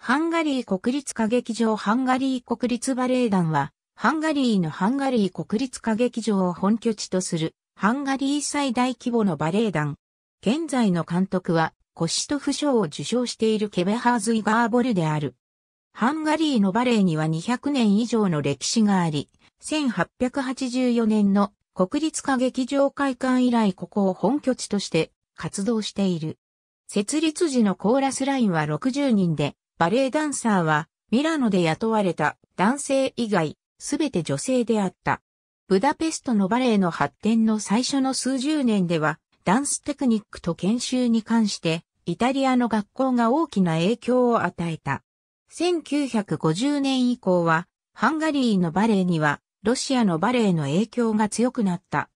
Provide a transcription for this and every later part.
ハンガリー国立歌劇場ハンガリー国立バレエ団は、ハンガリーのハンガリー国立歌劇場を本拠地とする、ハンガリー最大規模のバレエ団。現在の監督は、コシトフ賞を受賞しているケベハーズ・イガーボルである。ハンガリーのバレエには200年以上の歴史があり、1884年の国立歌劇場会館以来ここを本拠地として活動している。設立時のコーラスラインは60人で、バレエダンサーはミラノで雇われた男性以外すべて女性であった。ブダペストのバレエの発展の最初の数十年ではダンステクニックと研修に関してイタリアの学校が大きな影響を与えた。1950年以降はハンガリーのバレエにはロシアのバレエの影響が強くなった。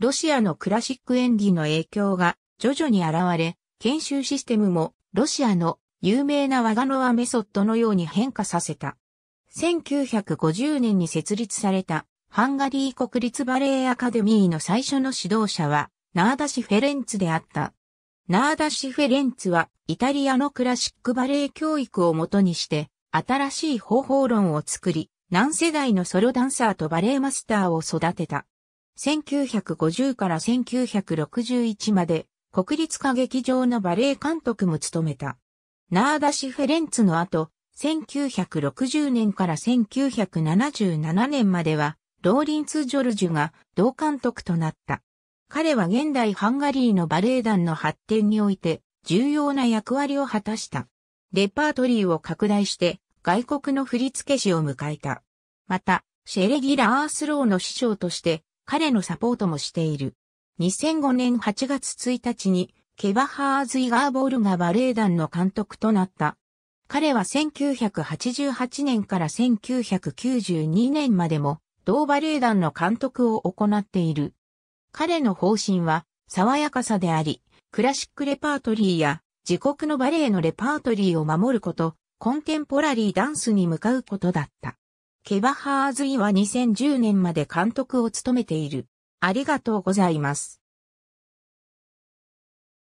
ロシアのクラシック演技の影響が徐々に現れ、研修システムもロシアの有名なワガノアメソッドのように変化させた。1950年に設立されたハンガリー国立バレエアカデミーの最初の指導者はナーダシ・フェレンツであった。ナーダシ・フェレンツはイタリアのクラシックバレエ教育をもとにして新しい方法論を作り、何世代のソロダンサーとバレエマスターを育てた。1950から1961まで国立歌劇場のバレエ監督も務めた。ナーダシ・フェレンツの後、1960年から1977年までは、ローリンツ・ジョルジュが同監督となった。彼は現代ハンガリーのバレエ団の発展において重要な役割を果たした。レパートリーを拡大して外国の振付師を迎えた。また、シェレギ・ラースローの師匠として彼のサポートもしている。2005年8月1日にケバハーズ・イガーボールがバレエ団の監督となった。彼は1988年から1992年までも同バレエ団の監督を行っている。彼の方針は爽やかさであり、クラシックレパートリーや自国のバレエのレパートリーを守ること、コンテンポラリーダンスに向かうことだった。ケバハーズイは2010年まで監督を務めている。ありがとうございます。